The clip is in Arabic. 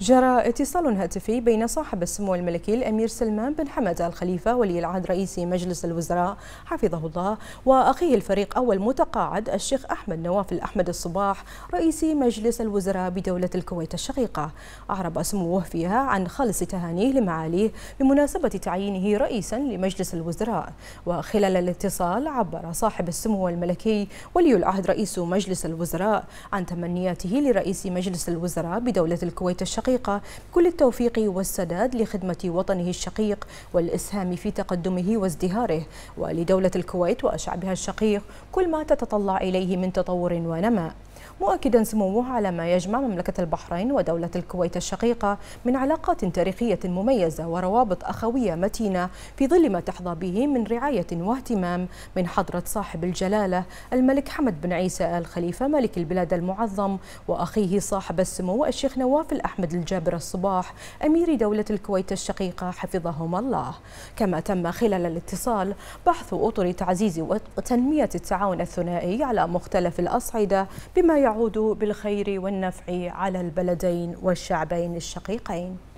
جرى اتصال هاتفي بين صاحب السمو الملكي الأمير سلمان بن حمد الخليفه ولي العهد رئيس مجلس الوزراء حفظه الله وأخيه الفريق أول متقاعد الشيخ أحمد نواف الأحمد الصباح رئيس مجلس الوزراء بدولة الكويت الشقيقة أعرب سموه فيها عن خالص تهانيه لمعاليه بمناسبة تعيينه رئيسا لمجلس الوزراء وخلال الاتصال عبر صاحب السمو الملكي ولي العهد رئيس مجلس الوزراء عن تمنياته لرئيس مجلس الوزراء بدولة الكويت الشقيقة الحقيقة كل التوفيق والسداد لخدمة وطنه الشقيق والإسهام في تقدمه وازدهاره ولدولة الكويت وشعبها الشقيق كل ما تتطلع إليه من تطور ونماء مؤكدا سموه على ما يجمع مملكة البحرين ودولة الكويت الشقيقة من علاقات تاريخية مميزة وروابط أخوية متينة في ظل ما تحظى به من رعاية واهتمام من حضرة صاحب الجلالة الملك حمد بن عيسى آل خليفة ملك البلاد المعظم وأخيه صاحب السمو الشيخ نواف الأحمد الجابر الصباح أمير دولة الكويت الشقيقة حفظهما الله كما تم خلال الاتصال بحث أطر تعزيز وتنمية التعاون الثنائي على مختلف الأصعدة بما يعود بالخير والنفع على البلدين والشعبين الشقيقين